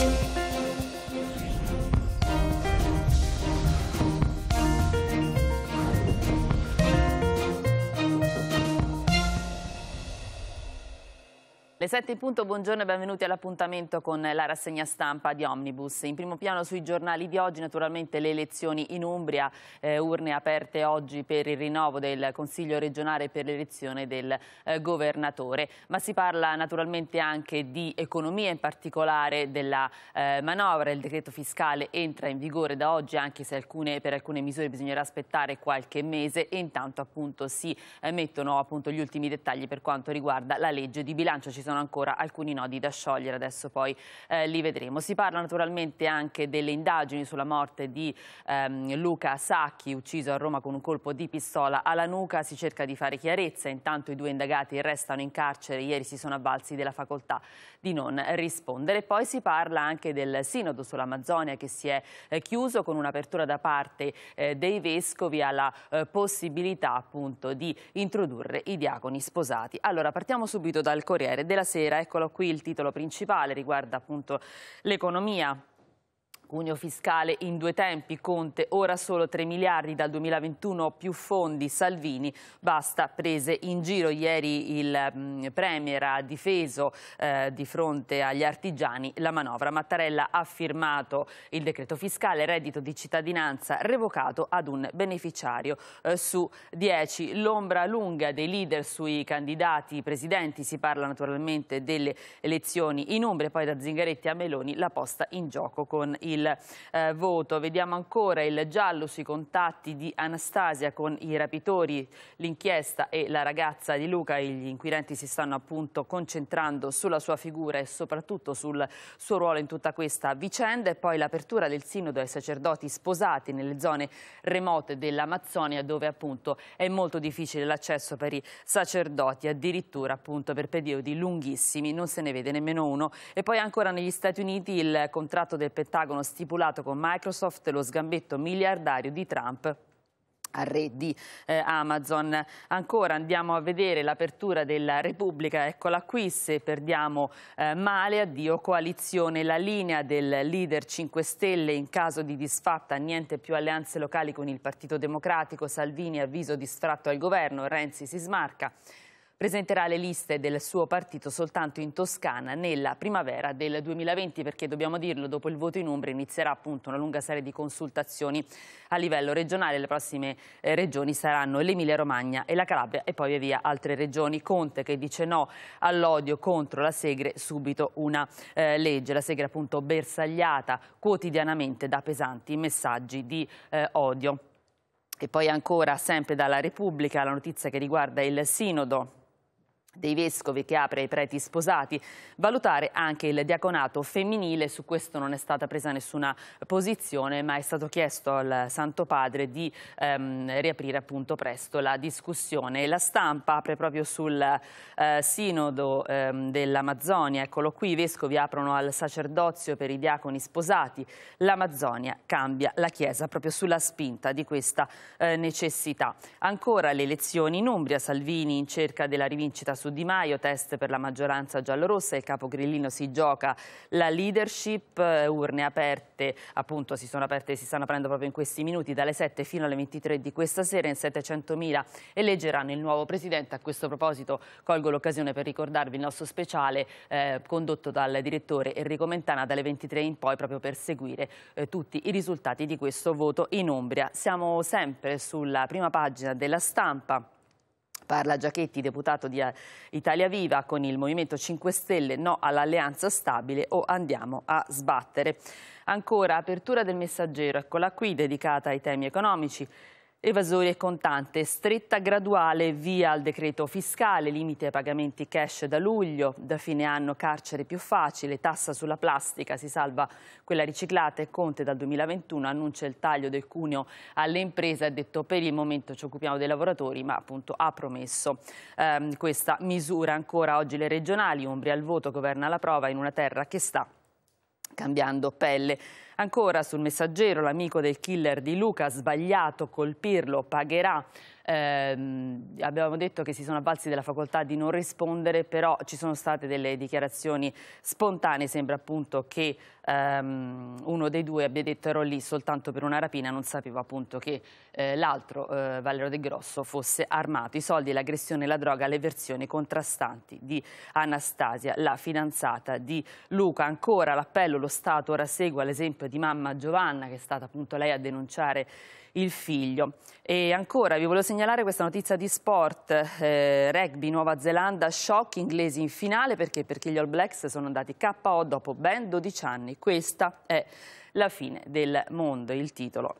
Thank you. Le 7 in punto, buongiorno e benvenuti all'appuntamento con la rassegna stampa di Omnibus. In primo piano sui giornali di oggi naturalmente le elezioni in Umbria, eh, urne aperte oggi per il rinnovo del Consiglio regionale per l'elezione del eh, governatore, ma si parla naturalmente anche di economia, in particolare della eh, manovra. Il decreto fiscale entra in vigore da oggi anche se alcune, per alcune misure bisognerà aspettare qualche mese e intanto appunto si eh, mettono appunto, gli ultimi dettagli per quanto riguarda la legge di bilancio. Ci sono sono ancora alcuni nodi da sciogliere, adesso poi eh, li vedremo. Si parla naturalmente anche delle indagini sulla morte di ehm, Luca Sacchi, ucciso a Roma con un colpo di pistola alla nuca, si cerca di fare chiarezza, intanto i due indagati restano in carcere, ieri si sono avvalsi della facoltà di non rispondere. Poi si parla anche del sinodo sull'Amazzonia che si è eh, chiuso con un'apertura da parte eh, dei vescovi alla eh, possibilità appunto di introdurre i diaconi sposati. Allora partiamo subito dal Corriere della della sera. Eccolo qui il titolo principale, riguarda appunto l'economia. Cuneo fiscale in due tempi, Conte ora solo 3 miliardi dal 2021 più fondi, Salvini basta prese in giro. Ieri il mh, mm, Premier ha difeso eh, di fronte agli artigiani la manovra. Mattarella ha firmato il decreto fiscale, reddito di cittadinanza revocato ad un beneficiario eh, su 10. L'ombra lunga dei leader sui candidati presidenti, si parla naturalmente delle elezioni in ombre, poi da Zingaretti a Meloni la posta in gioco con il il eh, voto. Vediamo ancora il giallo sui contatti di Anastasia con i rapitori, l'inchiesta e la ragazza di Luca. Gli inquirenti si stanno appunto concentrando sulla sua figura e soprattutto sul suo ruolo in tutta questa vicenda e poi l'apertura del sinodo ai sacerdoti sposati nelle zone remote dell'Amazzonia dove appunto è molto difficile l'accesso per i sacerdoti, addirittura appunto per periodi lunghissimi, non se ne vede nemmeno uno. E poi ancora negli Stati Uniti il contratto del Pentagono stipulato con Microsoft lo sgambetto miliardario di Trump a re di eh, Amazon. Ancora andiamo a vedere l'apertura della Repubblica, eccola qui, se perdiamo eh, male, addio coalizione, la linea del leader 5 Stelle in caso di disfatta, niente più alleanze locali con il Partito Democratico, Salvini avviso di al governo, Renzi si smarca presenterà le liste del suo partito soltanto in Toscana nella primavera del 2020 perché dobbiamo dirlo dopo il voto in Umbria inizierà appunto una lunga serie di consultazioni a livello regionale. Le prossime eh, regioni saranno l'Emilia Romagna e la Calabria e poi via via altre regioni. Conte che dice no all'odio contro la Segre subito una eh, legge. La Segre appunto bersagliata quotidianamente da pesanti messaggi di eh, odio. E poi ancora sempre dalla Repubblica la notizia che riguarda il sinodo dei vescovi che apre ai preti sposati, valutare anche il diaconato femminile, su questo non è stata presa nessuna posizione ma è stato chiesto al Santo Padre di ehm, riaprire appunto presto la discussione. La stampa apre proprio sul eh, sinodo ehm, dell'Amazzonia, eccolo qui, i vescovi aprono al sacerdozio per i diaconi sposati, l'Amazzonia cambia la Chiesa proprio sulla spinta di questa eh, necessità. Ancora le elezioni in Umbria, Salvini in cerca della rivincita su su Di Maio, test per la maggioranza giallorossa, il capo grillino si gioca la leadership, eh, urne aperte, appunto si sono aperte e si stanno aprendo proprio in questi minuti dalle 7 fino alle 23 di questa sera in 700.000 eleggeranno il nuovo presidente. A questo proposito colgo l'occasione per ricordarvi il nostro speciale eh, condotto dal direttore Enrico Mentana dalle 23 in poi proprio per seguire eh, tutti i risultati di questo voto in Umbria. Siamo sempre sulla prima pagina della stampa Parla Giachetti, deputato di eh, Italia Viva, con il Movimento 5 Stelle, no all'alleanza stabile o andiamo a sbattere. Ancora apertura del messaggero, eccola qui, dedicata ai temi economici. Evasori e contante, stretta graduale via al decreto fiscale, limite ai pagamenti cash da luglio, da fine anno carcere più facile, tassa sulla plastica, si salva quella riciclata e Conte dal 2021 annuncia il taglio del cuneo alle imprese, ha detto per il momento ci occupiamo dei lavoratori ma appunto ha promesso ehm, questa misura. Ancora oggi le regionali, Umbria al voto, governa la prova in una terra che sta cambiando pelle. Ancora sul messaggero l'amico del killer di Luca, sbagliato, colpirlo, pagherà ehm, abbiamo detto che si sono avvalsi della facoltà di non rispondere, però ci sono state delle dichiarazioni spontanee, sembra appunto che ehm, uno dei due abbia detto ero lì soltanto per una rapina, non sapeva appunto che eh, l'altro, eh, Valero De Grosso, fosse armato. I soldi, l'aggressione la droga, le versioni contrastanti di Anastasia, la fidanzata di Luca. Ancora l'appello, lo Stato ora segue all'esempio di mamma Giovanna, che è stata appunto lei a denunciare il figlio. E ancora vi voglio segnalare questa notizia di sport, eh, rugby Nuova Zelanda, shock inglesi in finale perché, perché gli All Blacks sono andati KO dopo ben 12 anni. Questa è la fine del mondo, il titolo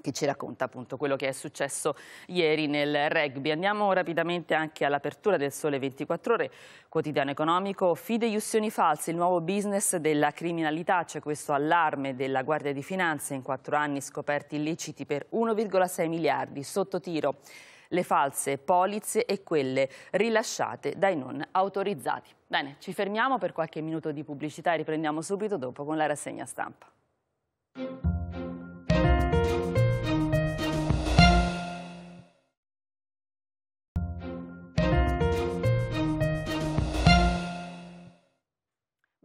che ci racconta appunto quello che è successo ieri nel rugby. Andiamo rapidamente anche all'apertura del Sole 24 Ore, quotidiano economico. Fideiussioni false, il nuovo business della criminalità. C'è questo allarme della Guardia di Finanza. In quattro anni scoperti illeciti per 1,6 miliardi. Sotto tiro le false polizze e quelle rilasciate dai non autorizzati. Bene, ci fermiamo per qualche minuto di pubblicità e riprendiamo subito dopo con la rassegna stampa.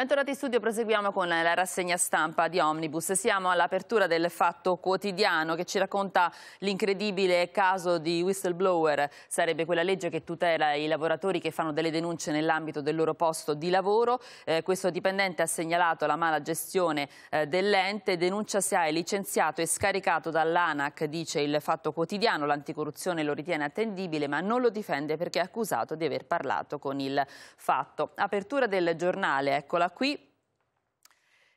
Bentornati in studio, proseguiamo con la rassegna stampa di Omnibus. Siamo all'apertura del Fatto Quotidiano che ci racconta l'incredibile caso di whistleblower. Sarebbe quella legge che tutela i lavoratori che fanno delle denunce nell'ambito del loro posto di lavoro. Eh, questo dipendente ha segnalato la mala gestione eh, dell'ente, denuncia se è licenziato e scaricato dall'ANAC, dice il Fatto Quotidiano. L'anticorruzione lo ritiene attendibile ma non lo difende perché è accusato di aver parlato con il fatto. Apertura del giornale, ecco. eccola qui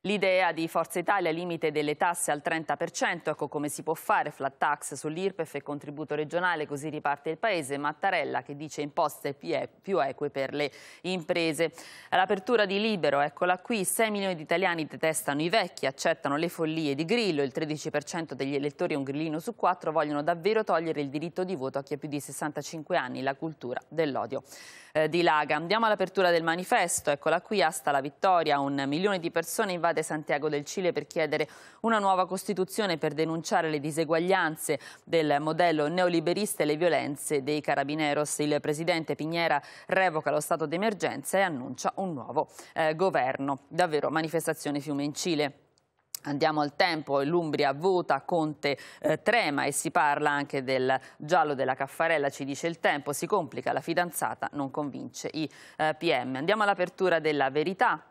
L'idea di Forza Italia limite delle tasse al 30%, ecco come si può fare, flat tax sull'IRPEF e contributo regionale, così riparte il paese, Mattarella che dice imposte più eque per le imprese. All'apertura di Libero, eccola qui, 6 milioni di italiani detestano i vecchi, accettano le follie di Grillo, il 13% degli elettori, è un grillino su quattro, vogliono davvero togliere il diritto di voto a chi ha più di 65 anni, la cultura dell'odio eh, dilaga. Andiamo all'apertura del manifesto, eccola qui, asta la vittoria, un milione di persone invade bloccate Santiago del Cile per chiedere una nuova Costituzione per denunciare le diseguaglianze del modello neoliberista e le violenze dei carabineros. Il presidente Pignera revoca lo stato d'emergenza e annuncia un nuovo eh, governo. Davvero manifestazione fiume in Cile. Andiamo al tempo, l'Umbria vota, Conte eh, trema e si parla anche del giallo della Caffarella, ci dice il tempo, si complica, la fidanzata non convince i eh, PM. Andiamo all'apertura della verità,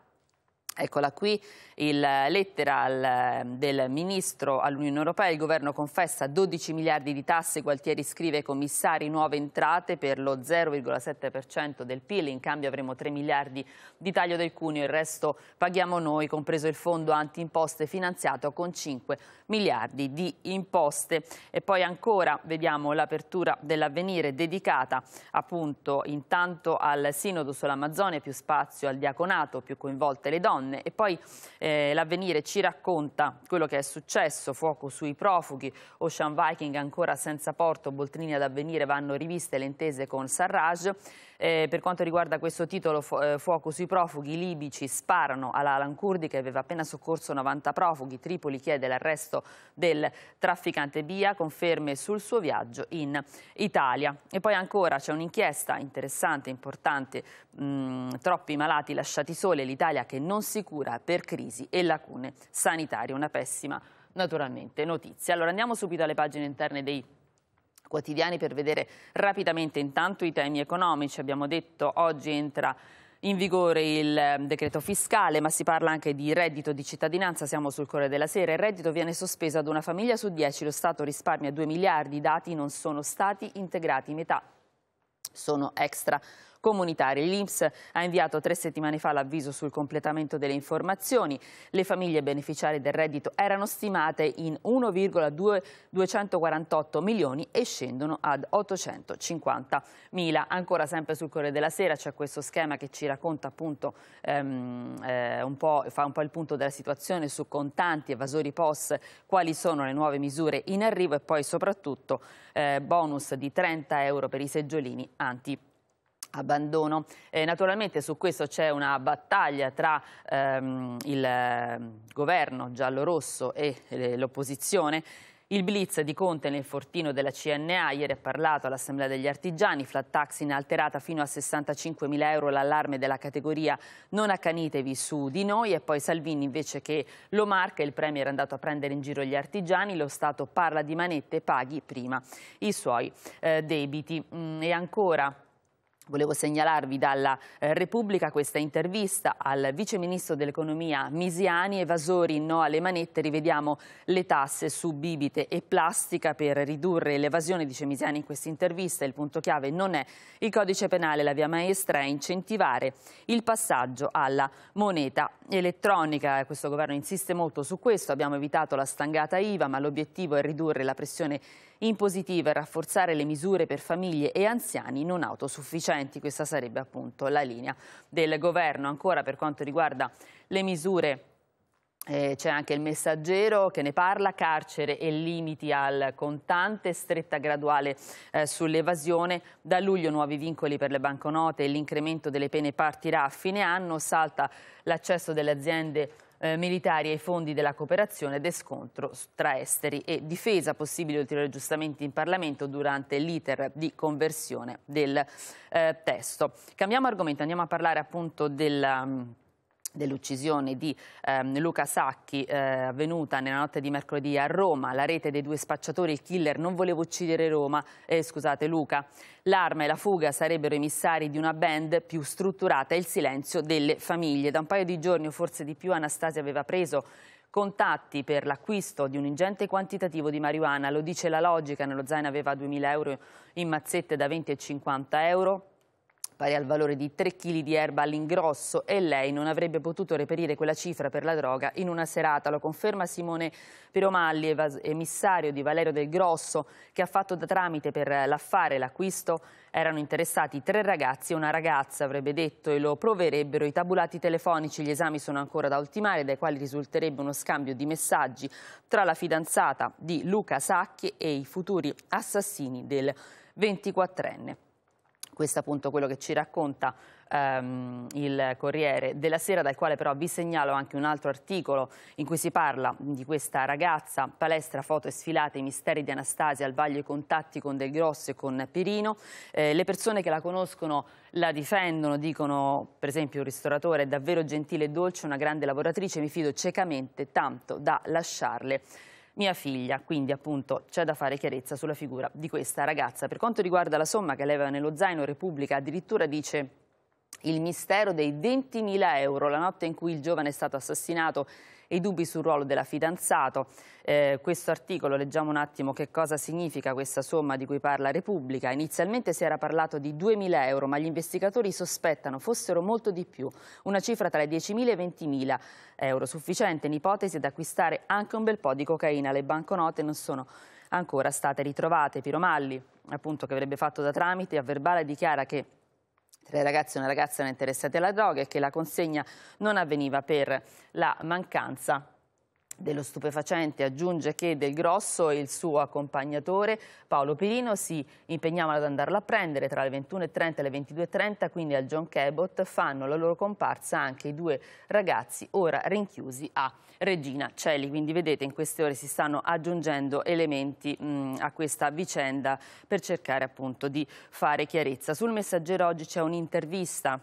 Eccola qui la eh, lettera ehm, del ministro all'Unione Europea. Il governo confessa 12 miliardi di tasse. Gualtieri scrive ai commissari nuove entrate per lo 0,7% del PIL. In cambio avremo 3 miliardi di taglio del cuneo. Il resto paghiamo noi, compreso il fondo anti-imposte finanziato con 5 miliardi di imposte. E poi ancora vediamo l'apertura dell'avvenire dedicata appunto intanto al sinodo sull'Amazzonia, più spazio al diaconato, più coinvolte le donne donne. E poi eh, l'avvenire ci racconta quello che è successo, fuoco sui profughi, Ocean Viking ancora senza porto, Boltrini ad avvenire, vanno riviste le intese con Sarraj. Eh, per quanto riguarda questo titolo, fu eh, fuoco sui profughi, i libici sparano alla Kurdi che aveva appena soccorso 90 profughi, Tripoli chiede l'arresto del trafficante Bia, conferme sul suo viaggio in Italia. E poi ancora c'è un'inchiesta interessante, importante, mh, mm, troppi malati lasciati soli, l'Italia che non si assicura per crisi e lacune sanitarie. Una pessima, naturalmente, notizia. Allora andiamo subito alle pagine interne dei quotidiani per vedere rapidamente intanto i temi economici. Abbiamo detto oggi entra in vigore il ehm, decreto fiscale, ma si parla anche di reddito di cittadinanza, siamo sul Corriere della Sera, il reddito viene sospeso ad una famiglia su 10, lo Stato risparmia 2 miliardi, i dati non sono stati integrati, metà sono extra comunitarie. L'Inps ha inviato tre settimane fa l'avviso sul completamento delle informazioni. Le famiglie beneficiarie del reddito erano stimate in 1,248 milioni e scendono ad 850 mila. Ancora sempre sul Corriere della Sera c'è questo schema che ci racconta appunto ehm, eh, un po', fa un po' il punto della situazione su contanti, evasori POS, quali sono le nuove misure in arrivo e poi soprattutto eh, bonus di 30 euro per i seggiolini anti abbandono. Eh, naturalmente su questo c'è una battaglia tra ehm, il ehm, governo giallo-rosso e eh, l'opposizione. Il blitz di Conte nel fortino della CNA, ieri ha parlato all'Assemblea degli Artigiani, flat tax inalterata fino a 65 mila euro, l'allarme della categoria non accanitevi su di noi e poi Salvini invece che lo marca, il Premier è andato a prendere in giro gli artigiani, lo Stato parla di manette, paghi prima i suoi eh, debiti. Mm, e ancora Volevo segnalarvi dalla eh, Repubblica questa intervista al vice ministro dell'economia Misiani, evasori no alle manette, rivediamo le tasse su bibite e plastica per ridurre l'evasione, dice Misiani in questa intervista, il punto chiave non è il codice penale, la via maestra è incentivare il passaggio alla moneta elettronica, questo governo insiste molto su questo, abbiamo evitato la stangata IVA ma l'obiettivo è ridurre la pressione in positivo è rafforzare le misure per famiglie e anziani non autosufficienti. Questa sarebbe appunto la linea del governo. Ancora per quanto riguarda le misure eh, c'è anche il messaggero che ne parla, carcere e limiti al contante, stretta graduale eh, sull'evasione, da luglio nuovi vincoli per le banconote e l'incremento delle pene partirà a fine anno, salta l'accesso delle aziende eh, militari ai fondi della cooperazione ed scontro tra esteri e difesa, possibili ulteriori aggiustamenti in Parlamento durante l'iter di conversione del eh, testo. Cambiamo argomento, andiamo a parlare appunto della mm, dell'uccisione di ehm, Luca Sacchi eh, avvenuta nella notte di mercoledì a Roma. La rete dei due spacciatori, il killer non voleva uccidere Roma, eh, scusate Luca. L'arma e la fuga sarebbero emissari di una band più strutturata e il silenzio delle famiglie. Da un paio di giorni o forse di più Anastasia aveva preso contatti per l'acquisto di un ingente quantitativo di marijuana. Lo dice la logica, nello zaino aveva 2.000 euro in mazzette da 20 e 50 euro pari al valore di 3 kg di erba all'ingrosso e lei non avrebbe potuto reperire quella cifra per la droga in una serata. Lo conferma Simone Piromalli, emissario di Valerio Del Grosso, che ha fatto da tramite per l'affare e l'acquisto. Erano interessati tre ragazzi e una ragazza, avrebbe detto, e lo proverebbero i tabulati telefonici. Gli esami sono ancora da ultimare, dai quali risulterebbe uno scambio di messaggi tra la fidanzata di Luca Sacchi e i futuri assassini del 24enne. Questo è appunto quello che ci racconta ehm, il Corriere della Sera, dal quale però vi segnalo anche un altro articolo in cui si parla di questa ragazza, palestra, foto e sfilate, i misteri di Anastasia, al vaglio i contatti con Del Grosso e con Pirino. Eh, le persone che la conoscono la difendono, dicono per esempio un ristoratore è davvero gentile e dolce, una grande lavoratrice, mi fido ciecamente tanto da lasciarle mia figlia. Quindi appunto c'è da fare chiarezza sulla figura di questa ragazza. Per quanto riguarda la somma che lei aveva nello zaino, Repubblica addirittura dice il mistero dei 20.000 euro la notte in cui il giovane è stato assassinato e i dubbi sul ruolo dell'affidanzato. Eh, questo articolo, leggiamo un attimo che cosa significa questa somma di cui parla Repubblica. Inizialmente si era parlato di 2.000 euro, ma gli investigatori sospettano fossero molto di più, una cifra tra i 10.000 e i 20.000 euro, sufficiente in ipotesi ad acquistare anche un bel po' di cocaina. Le banconote non sono ancora state ritrovate. Piromalli, appunto, che avrebbe fatto da tramite, a verbale dichiara che Tre ragazzi e una ragazza erano interessati alla droga e che la consegna non avveniva per la mancanza dello stupefacente aggiunge che Del Grosso e il suo accompagnatore Paolo Pirino si impegnavano ad andarlo a prendere tra le 21.30 e le 22.30 quindi al John Cabot fanno la loro comparsa anche i due ragazzi ora rinchiusi a Regina Celi quindi vedete in queste ore si stanno aggiungendo elementi mh, a questa vicenda per cercare appunto di fare chiarezza sul messaggero oggi c'è un'intervista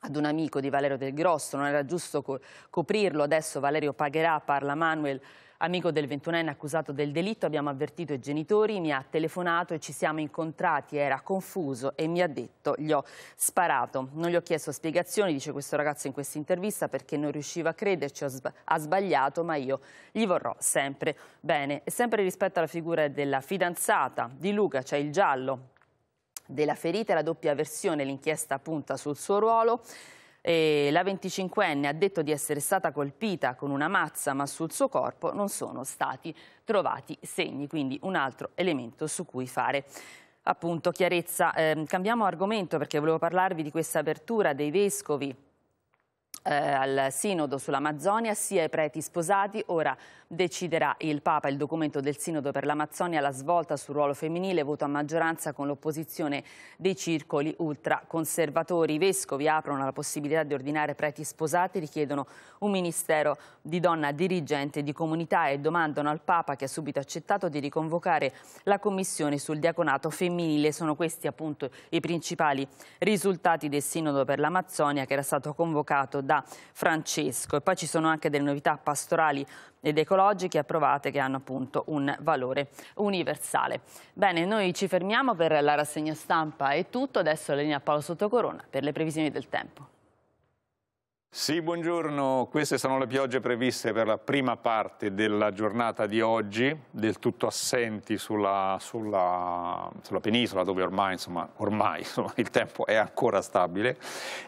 ad un amico di Valerio Del Grosso, non era giusto co coprirlo, adesso Valerio pagherà, parla Manuel, amico del 21enne accusato del delitto, abbiamo avvertito i genitori, mi ha telefonato e ci siamo incontrati, era confuso e mi ha detto gli ho sparato. Non gli ho chiesto spiegazioni, dice questo ragazzo in questa intervista, perché non riusciva a crederci, ha sbagliato, ma io gli vorrò sempre bene. E sempre rispetto alla figura della fidanzata di Luca c'è cioè il giallo, della ferita e la doppia versione, l'inchiesta punta sul suo ruolo. E la 25enne ha detto di essere stata colpita con una mazza ma sul suo corpo non sono stati trovati segni, quindi un altro elemento su cui fare appunto chiarezza. Eh, cambiamo argomento perché volevo parlarvi di questa apertura dei vescovi eh, al sinodo sull'Amazzonia sia i preti sposati. Ora deciderà il Papa il documento del sinodo per l'Amazzonia, la svolta sul ruolo femminile, voto a maggioranza con l'opposizione dei circoli ultraconservatori. I vescovi aprono la possibilità di ordinare preti sposati, richiedono un ministero di donna dirigente di comunità e domandano al Papa, che ha subito accettato, di riconvocare la commissione sul diaconato femminile. Sono questi appunto i principali risultati del sinodo per l'Amazzonia che era stato convocato da Francesco. E poi ci sono anche delle novità pastorali ed ecologiche approvate che hanno appunto un valore universale. Bene, noi ci fermiamo per la rassegna stampa e tutto, adesso la linea Paolo Sottocorona per le previsioni del tempo. Sì, buongiorno. Queste sono le piogge previste per la prima parte della giornata di oggi, del tutto assenti sulla, sulla, sulla penisola, dove ormai, insomma, ormai insomma, il tempo è ancora stabile.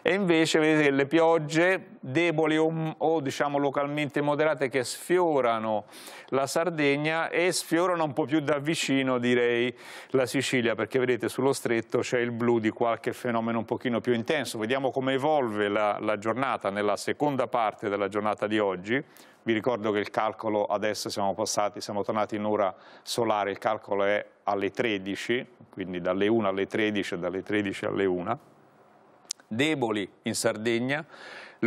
E invece vedete le piogge deboli o, o diciamo, localmente moderate che sfiorano la Sardegna e sfiorano un po' più da vicino, direi, la Sicilia, perché vedete sullo stretto c'è il blu di qualche fenomeno un pochino più intenso. Vediamo come evolve la, la giornata nella seconda parte della giornata di oggi. Vi ricordo che il calcolo adesso siamo passati, siamo tornati in ora solare, il calcolo è alle 13, quindi dalle 1 alle 13 e dalle 13 alle 1. Deboli in Sardegna,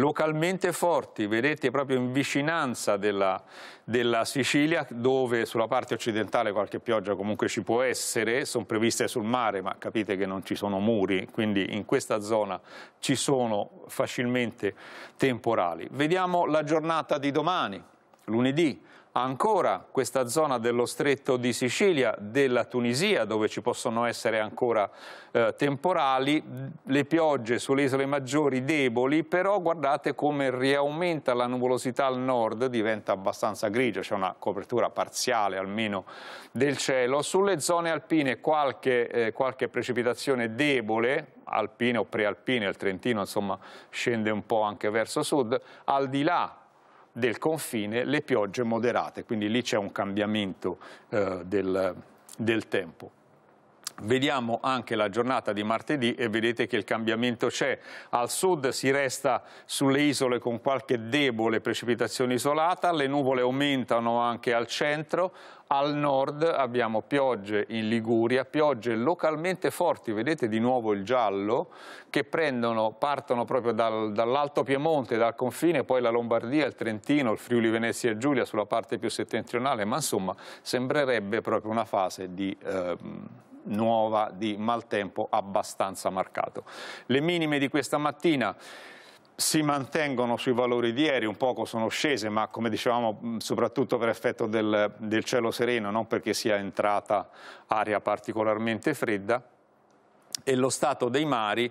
localmente forti, vedete proprio in vicinanza della, della Sicilia, dove sulla parte occidentale qualche pioggia comunque ci può essere, sono previste sul mare, ma capite che non ci sono muri, quindi in questa zona ci sono facilmente temporali. Vediamo la giornata di domani, lunedì ancora questa zona dello stretto di Sicilia, della Tunisia, dove ci possono essere ancora eh, temporali, le piogge sulle isole maggiori deboli, però guardate come riaumenta la nuvolosità al nord, diventa abbastanza grigio, c'è una copertura parziale almeno del cielo, sulle zone alpine qualche, eh, qualche precipitazione debole, alpine o prealpine, il Trentino insomma scende un po' anche verso sud, al di là del confine le piogge moderate, quindi lì c'è un cambiamento eh, del, del tempo. Vediamo anche la giornata di martedì e vedete che il cambiamento c'è. Al sud si resta sulle isole con qualche debole precipitazione isolata, le nuvole aumentano anche al centro, al nord abbiamo piogge in Liguria, piogge localmente forti, vedete di nuovo il giallo, che prendono, partono proprio dal, dall'Alto Piemonte, dal confine, poi la Lombardia, il Trentino, il Friuli Venezia e Giulia sulla parte più settentrionale, ma insomma sembrerebbe proprio una fase di... Ehm nuova di maltempo abbastanza marcato. Le minime di questa mattina si mantengono sui valori di ieri, un poco sono scese, ma come dicevamo mm, soprattutto per effetto del, del cielo sereno, non perché sia entrata aria particolarmente fredda, e lo stato dei mari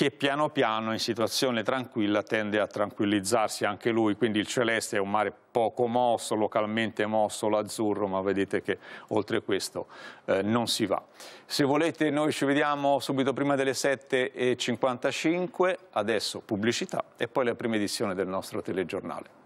che piano piano in situazione tranquilla tende a tranquillizzarsi anche lui, quindi il celeste è un mare poco mosso, localmente mosso l'azzurro, ma vedete che oltre questo eh, non si va. Se volete noi ci vediamo subito prima delle 7.55, adesso pubblicità e poi la prima edizione del nostro telegiornale.